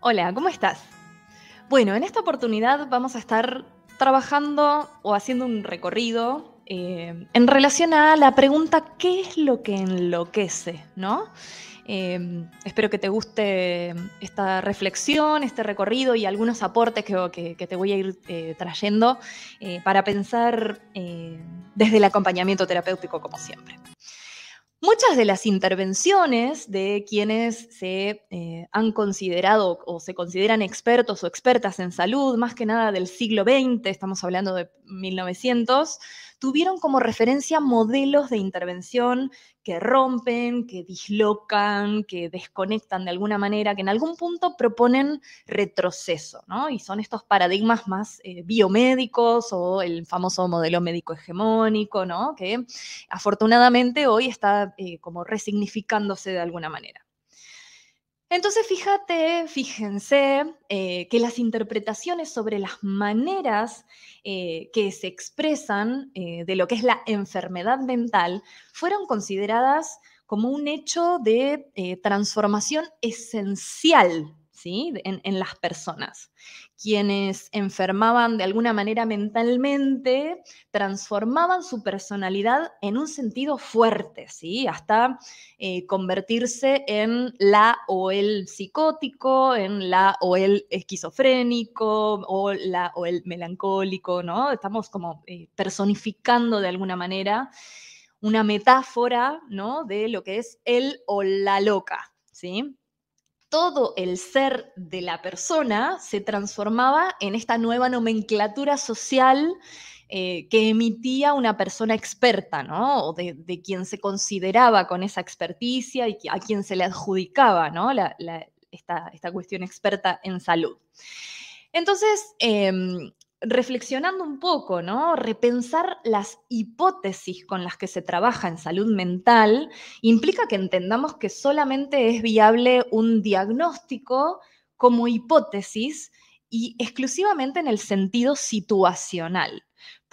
Hola, ¿cómo estás? Bueno, en esta oportunidad vamos a estar trabajando o haciendo un recorrido eh, en relación a la pregunta ¿qué es lo que enloquece? Em, espero que te guste esta reflexión, este recorrido y algunos aportes que, te voy a ir eh, trayendo eh, para pensar desde el acompañamiento terapéutico como siempre. Muchas de las intervenciones de quienes se eh, han considerado o se consideran expertos o expertas en salud, más que nada del siglo XX, estamos hablando de 1900, tuvieron como referencia modelos de intervención que rompen, que dislocan, que desconectan de alguna manera, que en algún punto proponen retroceso, ¿no? Y son estos paradigmas más eh, biomédicos o el famoso modelo médico hegemónico, ¿no? Que afortunadamente hoy está eh, como resignificándose de alguna manera. Entonces, fíjate, fíjense eh, que las interpretaciones sobre las maneras eh, que se expresan eh, de lo que es la enfermedad mental fueron consideradas como un hecho de transformación esencial en, las personas. Quienes enfermaban de alguna manera mentalmente transformaban su personalidad en un sentido fuerte, ¿sí? Hasta eh, convertirse en la o el psicótico, en la o el esquizofrénico, o la o el melancólico, ¿no? Estamos como eh, personificando de alguna manera una metáfora, ¿no? De lo que es el o la loca, ¿sí? todo el ser de la persona se transformaba en esta nueva nomenclatura social eh, que emitía una persona experta, ¿no? O de, quien se consideraba con esa experticia y a quien se le adjudicaba, ¿no? esta, cuestión experta en salud. Entonces, em, reflexionando un poco, Repensar las hipótesis con las que se trabaja en salud mental implica que entendamos que solamente es viable un diagnóstico como hipótesis y exclusivamente en el sentido situacional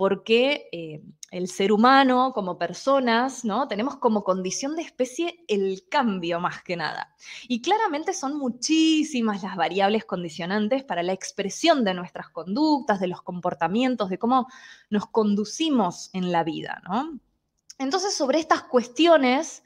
porque eh, el ser humano como personas, ¿no? Tenemos como condición de especie el cambio más que nada. Y claramente son muchísimas las variables condicionantes para la expresión de nuestras conductas, de los comportamientos, de cómo nos conducimos en la vida, ¿no? Entonces, sobre estas cuestiones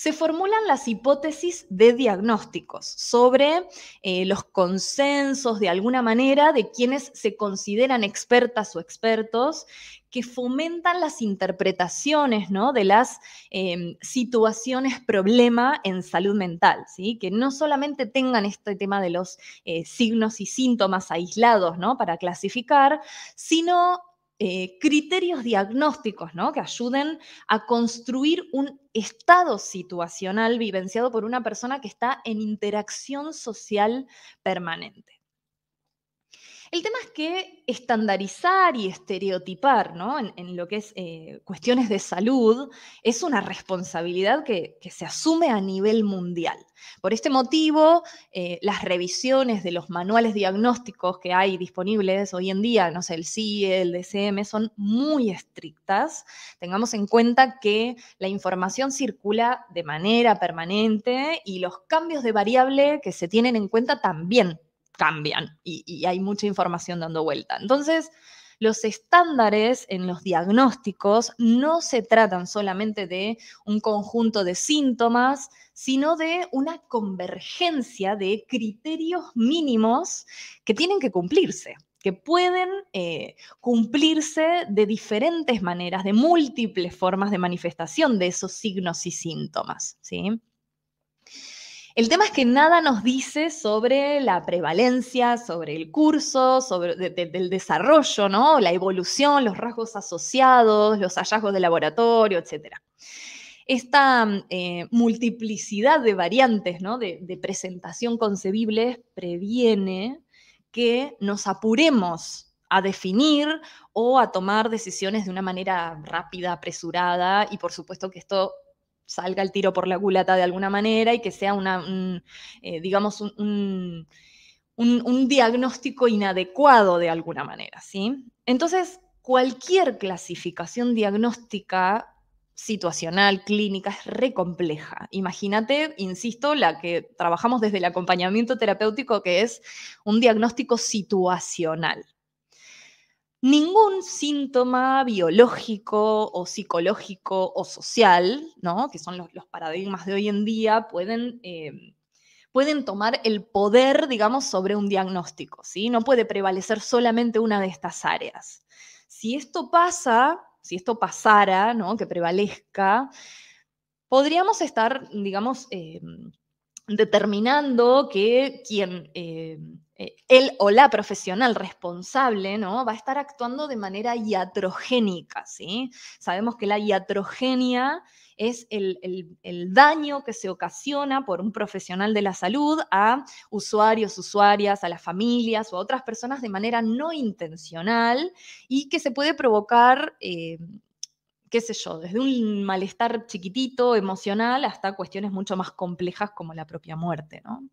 se formulan las hipótesis de diagnósticos sobre eh, los consensos de alguna manera de quienes se consideran expertas o expertos que fomentan las interpretaciones ¿no? de las em, situaciones problema en salud mental, ¿sí? que no solamente tengan este tema de los eh, signos y síntomas aislados ¿no? para clasificar, sino eh, criterios diagnósticos ¿no? que ayuden a construir un estado situacional vivenciado por una persona que está en interacción social permanente. El tema es que estandarizar y estereotipar ¿no? en, lo que es eh, cuestiones de salud es una responsabilidad que, se asume a nivel mundial. Por este motivo, eh, las revisiones de los manuales diagnósticos que hay disponibles hoy en día, no sé, el CIE, el DCM, son muy estrictas. Tengamos en cuenta que la información circula de manera permanente y los cambios de variable que se tienen en cuenta también cambian y, hay mucha información dando vuelta. Entonces, los estándares en los diagnósticos no se tratan solamente de un conjunto de síntomas, sino de una convergencia de criterios mínimos que tienen que cumplirse que pueden eh, cumplirse de diferentes maneras, de múltiples formas de manifestación de esos signos y síntomas. ¿sí? El tema es que nada nos dice sobre la prevalencia, sobre el curso, sobre el desarrollo, ¿no? La evolución, los rasgos asociados, los hallazgos de laboratorio, etc. Esta eh, multiplicidad de variantes, De, de presentación concebibles previene que nos apuremos a definir o a tomar decisiones de una manera rápida, apresurada, y por supuesto que esto salga el tiro por la culata de alguna manera y que sea una, un, eh, digamos, un, diagnóstico inadecuado de alguna manera, ¿sí? Entonces, cualquier clasificación diagnóstica situacional, clínica, es re compleja. Imagínate, insisto, la que trabajamos desde el acompañamiento terapéutico, que es un diagnóstico situacional, ningún síntoma biológico o psicológico o social, ¿no? que son los, paradigmas de hoy en día, pueden, em, pueden, tomar el poder, digamos, sobre un diagnóstico. ¿sí? No puede prevalecer solamente una de estas áreas. Si esto pasa, si esto pasara, ¿no? que prevalezca, podríamos estar, digamos, em, determinando que quien... Em, el eh, o la profesional responsable, ¿no? Va a estar actuando de manera iatrogénica, ¿sí? Sabemos que la iatrogenia es el, daño que se ocasiona por un profesional de la salud a usuarios, usuarias, a las familias o a otras personas de manera no intencional y que se puede provocar eh, qué sé yo, desde un malestar chiquitito, emocional, hasta cuestiones mucho más complejas como la propia muerte. ¿no?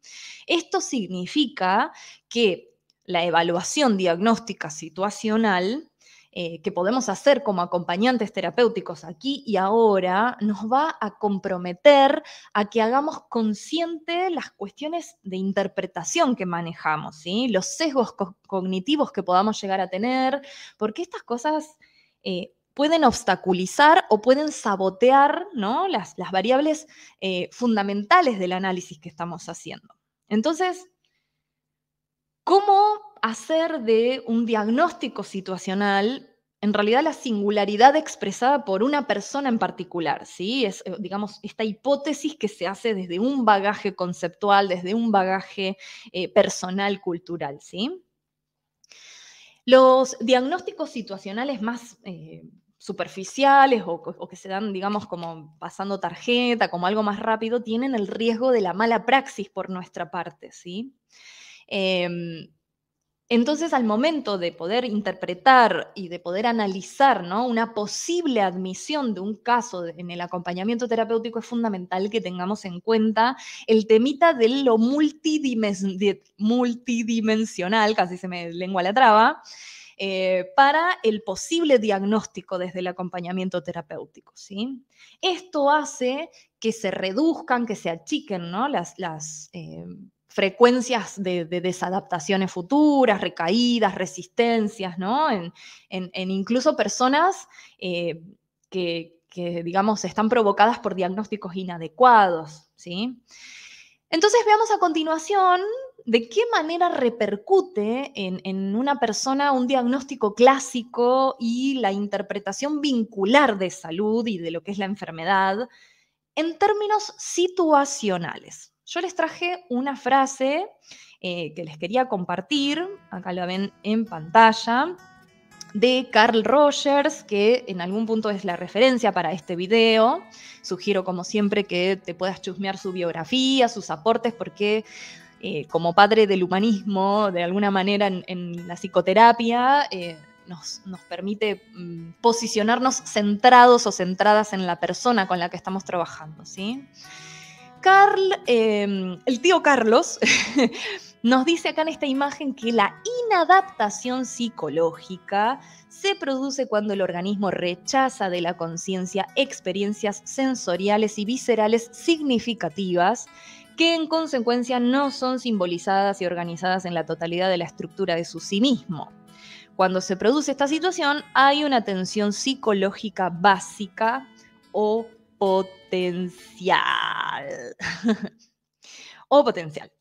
Esto significa que la evaluación diagnóstica situacional eh, que podemos hacer como acompañantes terapéuticos aquí y ahora nos va a comprometer a que hagamos consciente las cuestiones de interpretación que manejamos, ¿sí? los sesgos cognitivos que podamos llegar a tener, porque estas cosas eh, pueden obstaculizar o pueden sabotear ¿no? las, las variables eh, fundamentales del análisis que estamos haciendo. Entonces, ¿cómo hacer de un diagnóstico situacional en realidad la singularidad expresada por una persona en particular, ¿sí? Es, eh, digamos, esta hipótesis que se hace desde un bagaje conceptual, desde un bagaje eh, personal, cultural, ¿sí? Los diagnósticos situacionales más superficiales o, que se dan, digamos, como pasando tarjeta, como algo más rápido, tienen el riesgo de la mala praxis por nuestra parte, ¿sí? Em, entonces, al momento de poder interpretar y de poder analizar ¿no? una posible admisión de un caso en el acompañamiento terapéutico, es fundamental que tengamos en cuenta el temita de lo multidimensional, casi se me lengua la traba, eh, para el posible diagnóstico desde el acompañamiento terapéutico. ¿sí? Esto hace que se reduzcan, que se achiquen ¿no? las, eh, frecuencias de, desadaptaciones futuras, recaídas, resistencias, ¿no? en, incluso personas eh, que, que, digamos, están provocadas por diagnósticos inadecuados. ¿sí? Entonces veamos a continuación de qué manera repercute en, una persona un diagnóstico clásico y la interpretación vincular de salud y de lo que es la enfermedad en términos situacionales. Yo les traje una frase eh, que les quería compartir, acá la ven en pantalla, de Carl Rogers, que en algún punto es la referencia para este video. Sugiero, como siempre, que te puedas chusmear su biografía, sus aportes, porque eh, como padre del humanismo, de alguna manera en, la psicoterapia, eh, nos, permite mm, posicionarnos centrados o centradas en la persona con la que estamos trabajando, ¿sí? Carl, eh, el tío Carlos Nos dice acá en esta imagen que la inadaptación psicológica se produce cuando el organismo rechaza de la conciencia experiencias sensoriales y viscerales significativas que en consecuencia no son simbolizadas y organizadas en la totalidad de la estructura de su sí mismo. Cuando se produce esta situación hay una tensión psicológica básica o potencial. o potencial.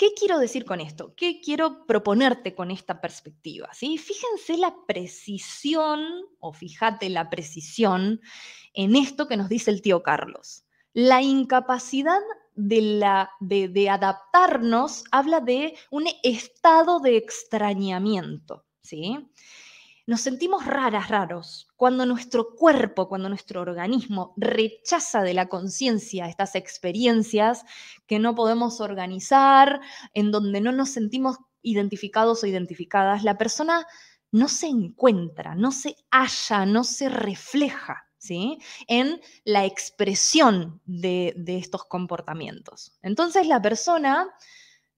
¿Qué quiero decir con esto? ¿Qué quiero proponerte con esta perspectiva? ¿Sí? Fíjense la precisión, o fíjate la precisión, en esto que nos dice el tío Carlos. La incapacidad de, la, de, de adaptarnos habla de un estado de extrañamiento. ¿sí? Nos sentimos raras, raros, cuando nuestro cuerpo, cuando nuestro organismo rechaza de la conciencia estas experiencias que no podemos organizar, en donde no nos sentimos identificados o identificadas. La persona no se encuentra, no se halla, no se refleja. ¿Sí? en la expresión de estos comportamientos. Entonces la persona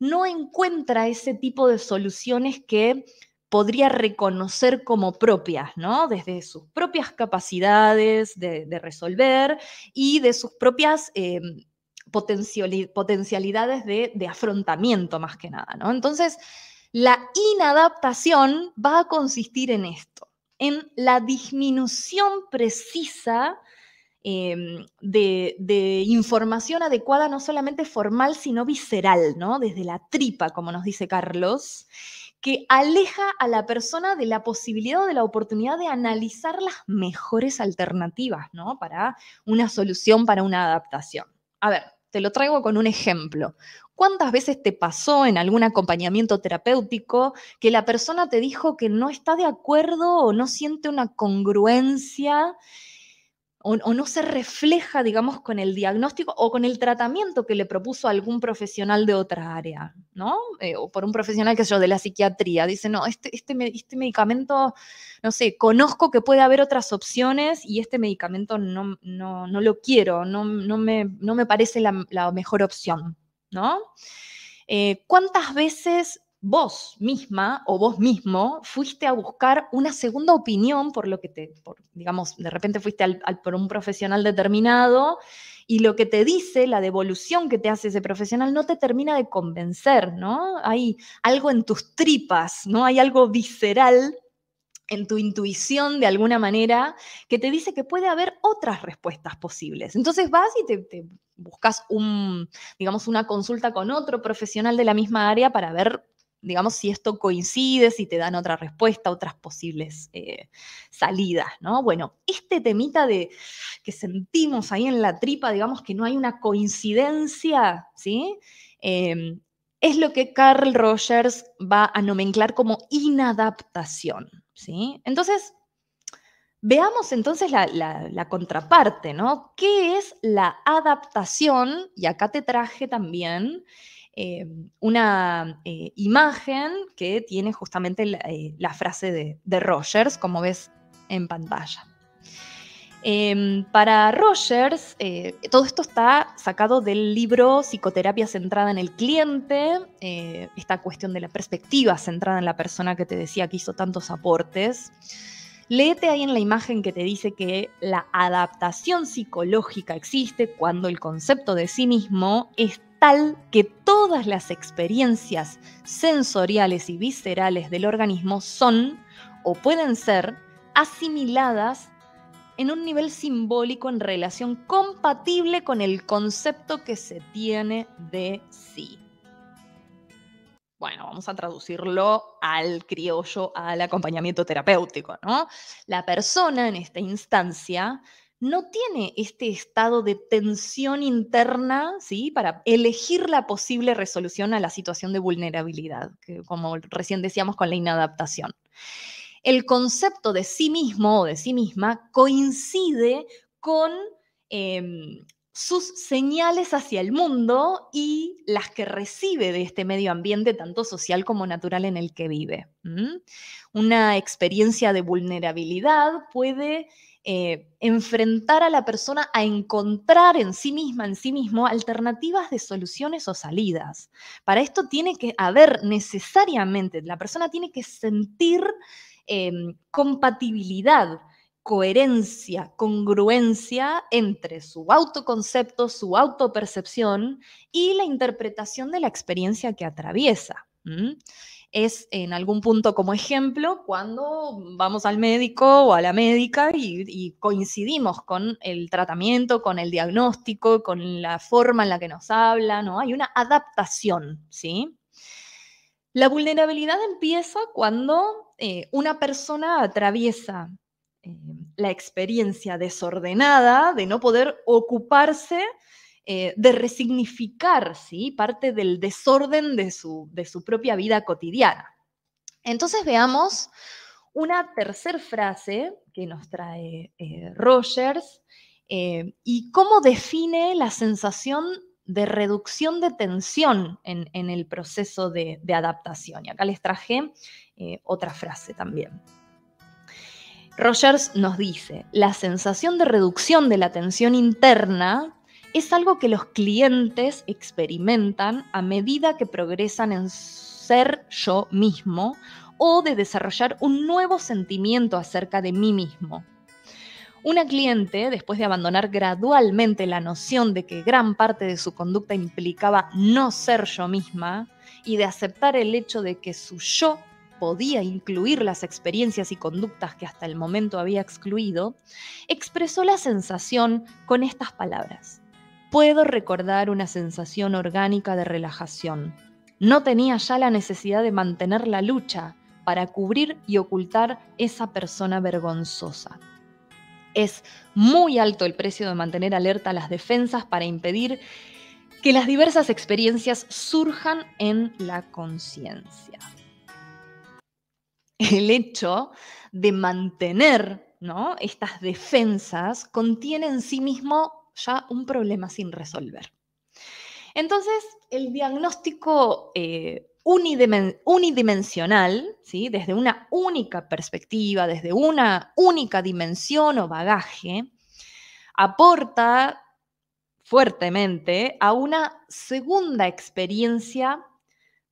no encuentra ese tipo de soluciones que podría reconocer como propias, ¿no? Desde sus propias capacidades de, resolver y de sus propias em, potencialidades de, afrontamiento, más que nada, ¿no? Entonces, la inadaptación va a consistir en esto, en la disminución precisa em, de, información adecuada, no solamente formal, sino visceral, ¿no? Desde la tripa, como nos dice Carlos que aleja a la persona de la posibilidad o de la oportunidad de analizar las mejores alternativas, ¿no? Para una solución, para una adaptación. A ver, te lo traigo con un ejemplo. ¿Cuántas veces te pasó en algún acompañamiento terapéutico que la persona te dijo que no está de acuerdo o no siente una congruencia o, no se refleja, digamos, con el diagnóstico o con el tratamiento que le propuso algún profesional de otra área, ¿no? Eh, o por un profesional, que sé yo, de la psiquiatría. Dice, no, este, este, este, medicamento, no sé, conozco que puede haber otras opciones y este medicamento no, no, lo quiero, no, no, me, parece la, mejor opción, ¿no? Eh, ¿Cuántas veces vos misma o vos mismo fuiste a buscar una segunda opinión por lo que te, digamos, de repente fuiste al, por un profesional determinado y lo que te dice, la devolución que te hace ese profesional no te termina de convencer, ¿no? Hay algo en tus tripas, ¿no? Hay algo visceral en tu intuición de alguna manera que te dice que puede haber otras respuestas posibles. Entonces vas y te, te buscas un, digamos, una consulta con otro profesional de la misma área para ver digamos, si esto coincide, si te dan otra respuesta, otras posibles eh, salidas, ¿no? Bueno, este temita de que sentimos ahí en la tripa, digamos que no hay una coincidencia, ¿sí? Em, es lo que Carl Rogers va a nomenclar como inadaptación, ¿sí? Entonces, Veamos entonces la, la, contraparte, ¿no? ¿Qué es la adaptación? Y acá te traje también Em, una eh, imagen que tiene justamente eh, la, frase de, de, Rogers, como ves en pantalla. Em, para Rogers, eh, todo esto está sacado del libro Psicoterapia centrada en el cliente, esta cuestión de la perspectiva centrada en la persona que te decía que hizo tantos aportes. Léete ahí en la imagen que te dice que la adaptación psicológica existe cuando el concepto de sí mismo es tal que todas las experiencias sensoriales y viscerales del organismo son o pueden ser asimiladas en un nivel simbólico en relación compatible con el concepto que se tiene de sí. Bueno, vamos a traducirlo al criollo, al acompañamiento terapéutico, ¿no? La persona en esta instancia no tiene este estado de tensión interna, ¿sí? Para elegir la posible resolución a la situación de vulnerabilidad, como recién decíamos con la inadaptación. El concepto de sí mismo o de sí misma coincide con em, sus señales hacia el mundo y las que recibe de este medio ambiente, tanto social como natural, en el que vive. Una experiencia de vulnerabilidad puede eh, enfrentar a la persona a encontrar en sí misma, en sí mismo, alternativas de soluciones o salidas. Para esto tiene que haber necesariamente, la persona tiene que sentir em, compatibilidad coherencia, congruencia entre su autoconcepto, su autopercepción y la interpretación de la experiencia que atraviesa es en algún punto como ejemplo cuando vamos al médico o a la médica y, coincidimos con el tratamiento, con el diagnóstico, con la forma en la que nos habla ¿no? Hay una adaptación, ¿sí? La vulnerabilidad empieza cuando eh, una persona atraviesa eh, la experiencia desordenada de no poder ocuparse eh, de resignificar parte del desorden de su, de su propia vida cotidiana. Entonces veamos una tercera frase que nos trae eh, Rogers eh, y cómo define la sensación de reducción de tensión en, el proceso de, adaptación. Y acá les traje otra frase también. Rogers nos dice, la sensación de reducción de la tensión interna es algo que los clientes experimentan a medida que progresan en ser yo mismo o de desarrollar un nuevo sentimiento acerca de mí mismo. Una cliente, después de abandonar gradualmente la noción de que gran parte de su conducta implicaba no ser yo misma y de aceptar el hecho de que su yo podía incluir las experiencias y conductas que hasta el momento había excluido, expresó la sensación con estas palabras puedo recordar una sensación orgánica de relajación. No tenía ya la necesidad de mantener la lucha para cubrir y ocultar esa persona vergonzosa. Es muy alto el precio de mantener alerta las defensas para impedir que las diversas experiencias surjan en la conciencia. El hecho de mantener ¿no? estas defensas contiene en sí mismo ya un problema sin resolver. Entonces, el diagnóstico eh, unidimensional, ¿sí? desde una única perspectiva, desde una única dimensión o bagaje, aporta fuertemente a una segunda experiencia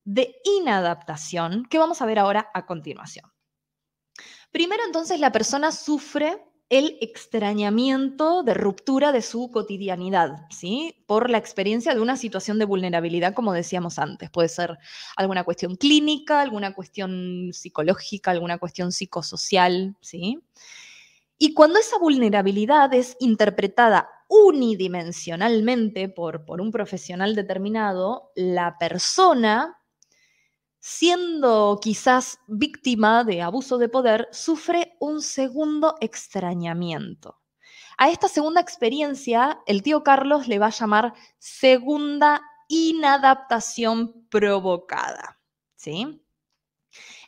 de inadaptación que vamos a ver ahora a continuación. Primero entonces la persona sufre el extrañamiento de ruptura de su cotidianidad, ¿sí? Por la experiencia de una situación de vulnerabilidad, como decíamos antes. Puede ser alguna cuestión clínica, alguna cuestión psicológica, alguna cuestión psicosocial, ¿sí? Y cuando esa vulnerabilidad es interpretada unidimensionalmente por, por un profesional determinado, la persona siendo quizás víctima de abuso de poder, sufre un segundo extrañamiento. A esta segunda experiencia, el tío Carlos le va a llamar segunda inadaptación provocada. ¿sí?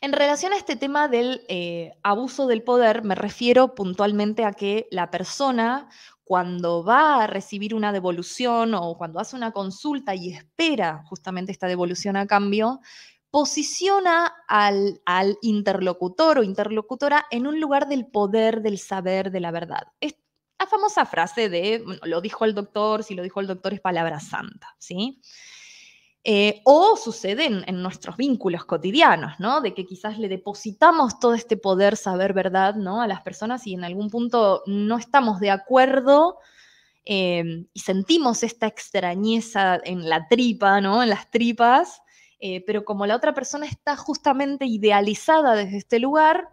En relación a este tema del eh, abuso del poder, me refiero puntualmente a que la persona cuando va a recibir una devolución o cuando hace una consulta y espera justamente esta devolución a cambio, posiciona al, interlocutor o interlocutora en un lugar del poder, del saber, de la verdad. Es la famosa frase de, lo dijo el doctor, si lo dijo el doctor es palabra santa, ¿sí? Eh, o sucede en, nuestros vínculos cotidianos, ¿no? De que quizás le depositamos todo este poder, saber, verdad, ¿no? A las personas y en algún punto no estamos de acuerdo eh, y sentimos esta extrañeza en la tripa, ¿no? En las tripas eh, pero como la otra persona está justamente idealizada desde este lugar,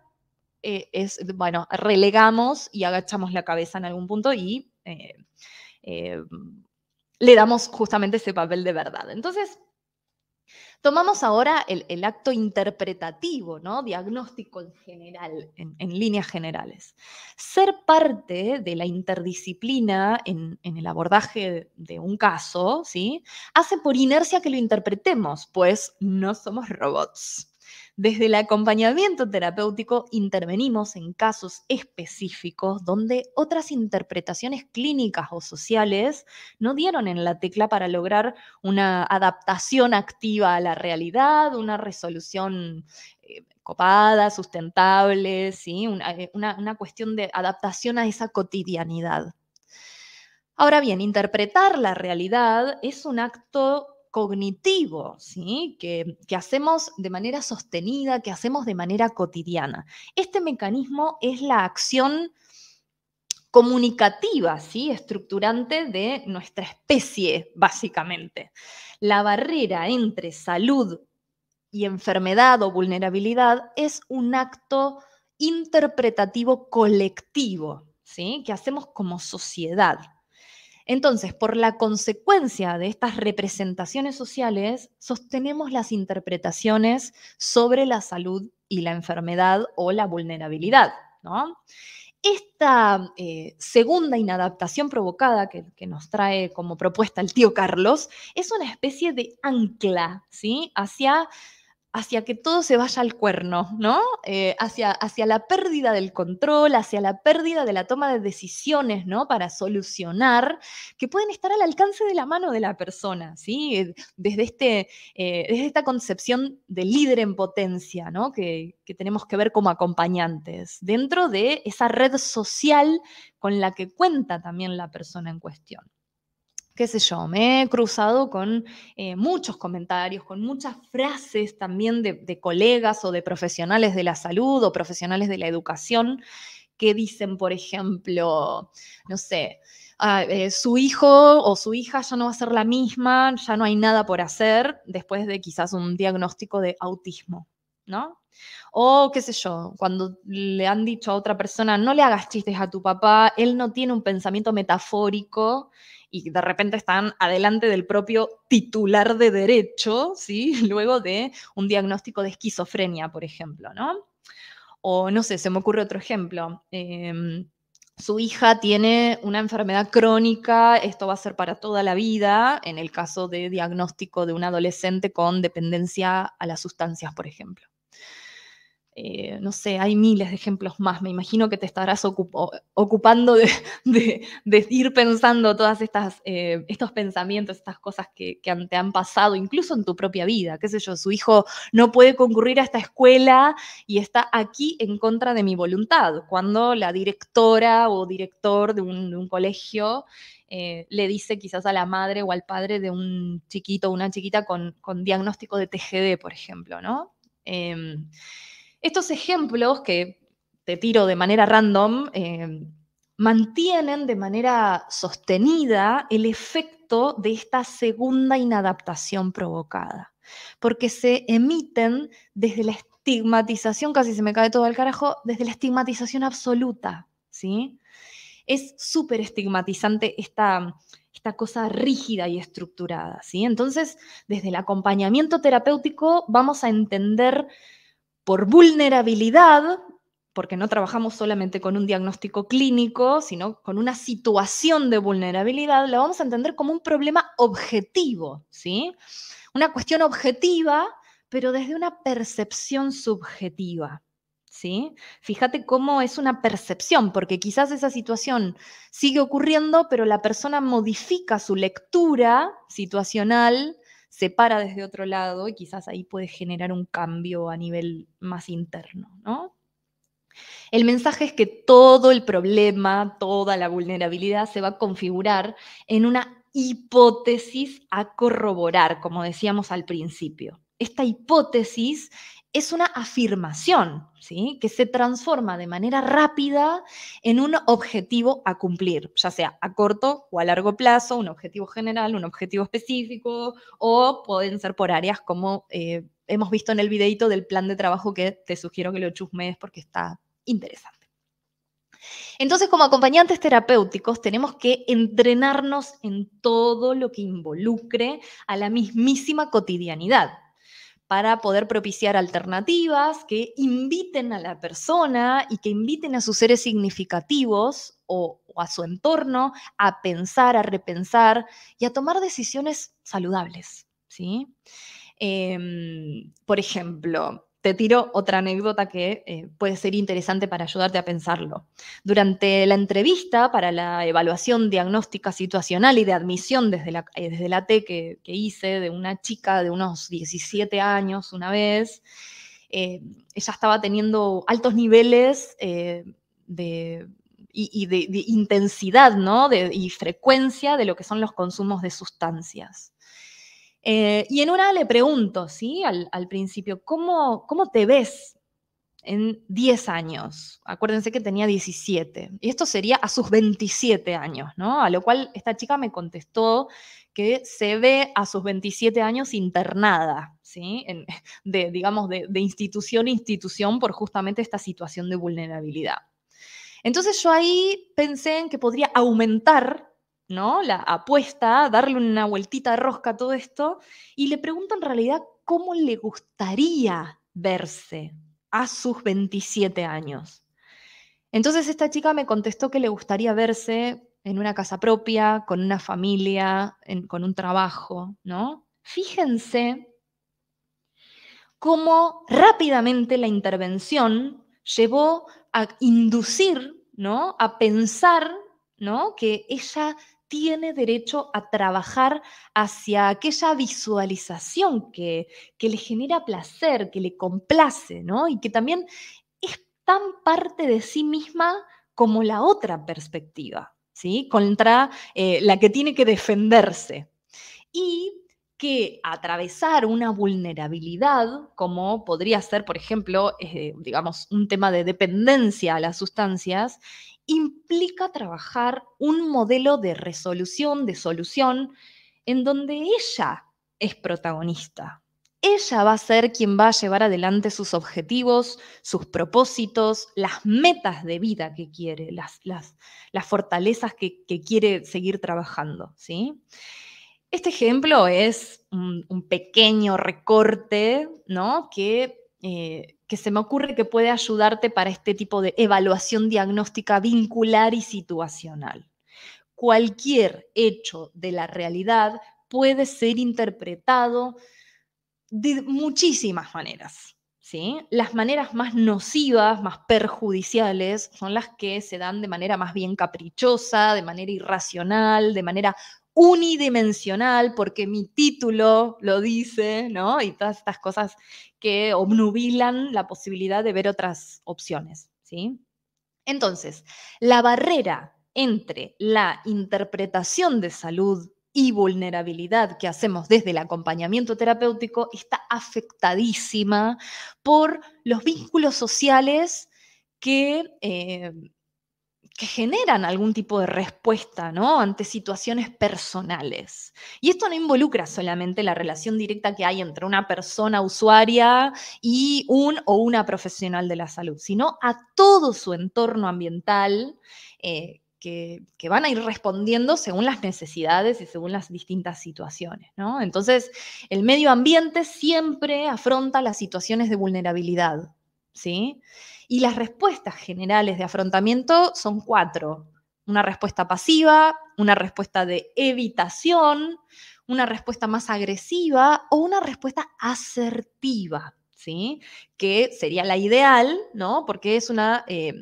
eh, es, bueno, relegamos y agachamos la cabeza en algún punto y eh, le damos justamente ese papel de verdad. Entonces, Tomamos ahora el, acto interpretativo, ¿no? diagnóstico en general, en, líneas generales. Ser parte de la interdisciplina en, en el abordaje de un caso, ¿sí? hace por inercia que lo interpretemos, pues no somos robots. Desde el acompañamiento terapéutico intervenimos en casos específicos donde otras interpretaciones clínicas o sociales no dieron en la tecla para lograr una adaptación activa a la realidad, una resolución eh, copada, sustentable, ¿sí? Eh, una cuestión de adaptación a esa cotidianidad. Ahora bien, interpretar la realidad es un acto cognitivo, ¿sí? que, hacemos de manera sostenida, que hacemos de manera cotidiana. Este mecanismo es la acción comunicativa, ¿sí? estructurante de nuestra especie, básicamente. La barrera entre salud y enfermedad o vulnerabilidad es un acto interpretativo colectivo, ¿sí? que hacemos como sociedad. Entonces, por la consecuencia de estas representaciones sociales, sostenemos las interpretaciones sobre la salud y la enfermedad o la vulnerabilidad. ¿no? Esta eh, segunda inadaptación provocada que, que, nos trae como propuesta el tío Carlos es una especie de ancla ¿sí? hacia hacia que todo se vaya al cuerno, ¿no? Eh, hacia, la pérdida del control, hacia la pérdida de la toma de decisiones, ¿no? Para solucionar, que pueden estar al alcance de la mano de la persona, ¿sí? Eh, desde, este, eh, desde esta concepción de líder en potencia, ¿no? que tenemos que ver como acompañantes, dentro de esa red social con la que cuenta también la persona en cuestión qué sé yo, me he cruzado con eh, muchos comentarios, con muchas frases también de, colegas o de profesionales de la salud o profesionales de la educación que dicen, por ejemplo, no sé, ah, eh, su hijo o su hija ya no va a ser la misma, ya no hay nada por hacer después de quizás un diagnóstico de autismo, ¿no? O qué sé yo, cuando le han dicho a otra persona, no le hagas chistes a tu papá, él no tiene un pensamiento metafórico y de repente están adelante del propio titular de derecho, ¿sí? Luego de un diagnóstico de esquizofrenia, por ejemplo, ¿no? O no sé, se me ocurre otro ejemplo. Em, su hija tiene una enfermedad crónica, esto va a ser para toda la vida, en el caso de diagnóstico de un adolescente con dependencia a las sustancias, por ejemplo. Eh, no sé, hay miles de ejemplos más. Me imagino que te estarás ocupando de, ir pensando todas estas, eh, estos pensamientos, estas cosas que, te han pasado, incluso en tu propia vida. Qué sé yo, su hijo no puede concurrir a esta escuela y está aquí en contra de mi voluntad. Cuando la directora o director de un, colegio eh, le dice quizás a la madre o al padre de un chiquito o una chiquita con, diagnóstico de TGD, por ejemplo, ¿no? Em, estos ejemplos que te tiro de manera random eh, mantienen de manera sostenida el efecto de esta segunda inadaptación provocada, porque se emiten desde la estigmatización, casi se me cae todo al carajo, desde la estigmatización absoluta, ¿sí? Es súper estigmatizante esta, esta cosa rígida y estructurada, ¿sí? Entonces, desde el acompañamiento terapéutico vamos a entender por vulnerabilidad, porque no trabajamos solamente con un diagnóstico clínico, sino con una situación de vulnerabilidad, la vamos a entender como un problema objetivo, ¿sí? Una cuestión objetiva, pero desde una percepción subjetiva, ¿sí? Fíjate cómo es una percepción, porque quizás esa situación sigue ocurriendo, pero la persona modifica su lectura situacional se para desde otro lado y quizás ahí puede generar un cambio a nivel más interno, ¿no? El mensaje es que todo el problema, toda la vulnerabilidad se va a configurar en una hipótesis a corroborar, como decíamos al principio. Esta hipótesis es una afirmación, ¿sí? Que se transforma de manera rápida en un objetivo a cumplir, ya sea a corto o a largo plazo, un objetivo general, un objetivo específico, o pueden ser por áreas como eh, hemos visto en el videito del plan de trabajo que te sugiero que lo chusmes porque está interesante. Entonces, como acompañantes terapéuticos, tenemos que entrenarnos en todo lo que involucre a la mismísima cotidianidad, para poder propiciar alternativas que inviten a la persona y que inviten a sus seres significativos o, a su entorno a pensar, a repensar y a tomar decisiones saludables. ¿sí? Em, por ejemplo, te tiro otra anécdota que eh, puede ser interesante para ayudarte a pensarlo. Durante la entrevista para la evaluación diagnóstica situacional y de admisión desde la, eh, desde la T que, hice de una chica de unos 17 años una vez, eh, ella estaba teniendo altos niveles de, y, intensidad ¿no? de, y frecuencia de lo que son los consumos de sustancias. Eh, y en una le pregunto, ¿sí? Al, principio, ¿cómo, ¿cómo te ves en 10 años. Acuérdense que tenía 17. Y esto sería a sus 27 años, ¿no? A lo cual esta chica me contestó que se ve a sus 27 años internada, ¿sí? de, digamos, de, de institución a institución por justamente esta situación de vulnerabilidad. Entonces yo ahí pensé en que podría aumentar ¿no? La apuesta, darle una vueltita de rosca a todo esto, y le pregunto en realidad cómo le gustaría verse a sus 27 años. Entonces esta chica me contestó que le gustaría verse en una casa propia, con una familia, con un trabajo, ¿no? Fíjense cómo rápidamente la intervención llevó a inducir, ¿no? A pensar, ¿no? Que ella tiene derecho a trabajar hacia aquella visualización que, le genera placer, que le complace, ¿no? Y que también es tan parte de sí misma como la otra perspectiva, ¿sí? Contra eh, la que tiene que defenderse. Y que atravesar una vulnerabilidad, como podría ser, por ejemplo, eh, digamos, un tema de dependencia a las sustancias, implica trabajar un modelo de resolución, de solución, en donde ella es protagonista. Ella va a ser quien va a llevar adelante sus objetivos, sus propósitos, las metas de vida que quiere, las, las, las fortalezas que, quiere seguir trabajando. ¿sí? Este ejemplo es un, pequeño recorte ¿no? que eh, que se me ocurre que puede ayudarte para este tipo de evaluación diagnóstica vincular y situacional. Cualquier hecho de la realidad puede ser interpretado de muchísimas maneras. ¿Sí? Las maneras más nocivas, más perjudiciales, son las que se dan de manera más bien caprichosa, de manera irracional, de manera unidimensional porque mi título lo dice, ¿no? Y todas estas cosas que obnubilan la posibilidad de ver otras opciones, ¿sí? Entonces, la barrera entre la interpretación de salud y vulnerabilidad que hacemos desde el acompañamiento terapéutico está afectadísima por los vínculos sociales que eh, que generan algún tipo de respuesta ante situaciones personales. Y esto no involucra solamente la relación directa que hay entre una persona usuaria y un o una profesional de la salud, sino a todo su entorno ambiental eh, que, van a ir respondiendo según las necesidades y según las distintas situaciones. Entonces, el medio ambiente siempre afronta las situaciones de vulnerabilidad ¿sí? Y las respuestas generales de afrontamiento son cuatro. Una respuesta pasiva, una respuesta de evitación, una respuesta más agresiva o una respuesta asertiva, ¿sí? Que sería la ideal, ¿no? Porque es una, eh,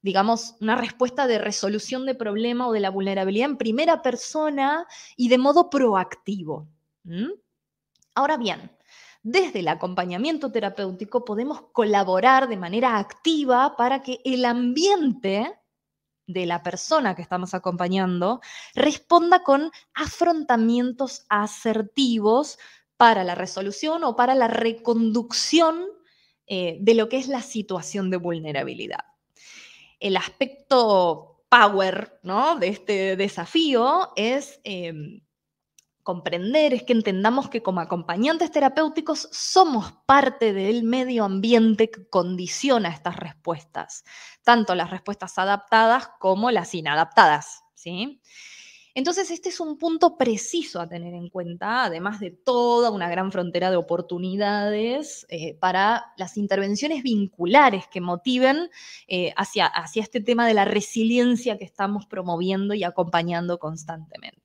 digamos, una respuesta de resolución de problema o de la vulnerabilidad en primera persona y de modo proactivo. Ahora bien, desde el acompañamiento terapéutico podemos colaborar de manera activa para que el ambiente de la persona que estamos acompañando responda con afrontamientos asertivos para la resolución o para la reconducción eh, de lo que es la situación de vulnerabilidad. El aspecto power ¿no? de este desafío es em, comprender es que entendamos que como acompañantes terapéuticos somos parte del medio ambiente que condiciona estas respuestas, tanto las respuestas adaptadas como las inadaptadas, ¿sí? Entonces, este es un punto preciso a tener en cuenta, además de toda una gran frontera de oportunidades eh, para las intervenciones vinculares que motiven eh, hacia, hacia este tema de la resiliencia que estamos promoviendo y acompañando constantemente.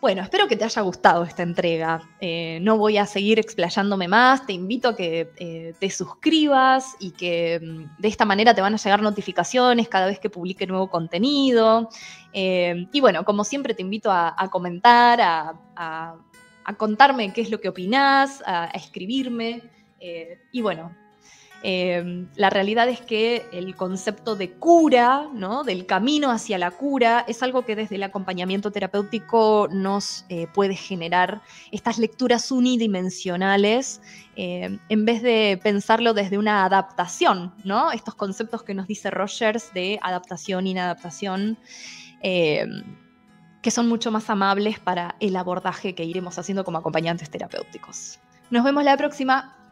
Bueno, espero que te haya gustado esta entrega. Eh, no voy a seguir explayándome más. Te invito a que eh, te suscribas y que mm, de esta manera te van a llegar notificaciones cada vez que publique nuevo contenido. Eh, y bueno, como siempre te invito a, comentar, a, a, contarme qué es lo que opinás, a, escribirme. y bueno, Em, la realidad es que el concepto de cura, ¿no? del camino hacia la cura, es algo que desde el acompañamiento terapéutico nos eh, puede generar estas lecturas unidimensionales, eh, en vez de pensarlo desde una adaptación, ¿no? estos conceptos que nos dice Rogers de adaptación, inadaptación. Em, que son mucho más amables para el abordaje que iremos haciendo como acompañantes terapéuticos. Nos vemos la próxima.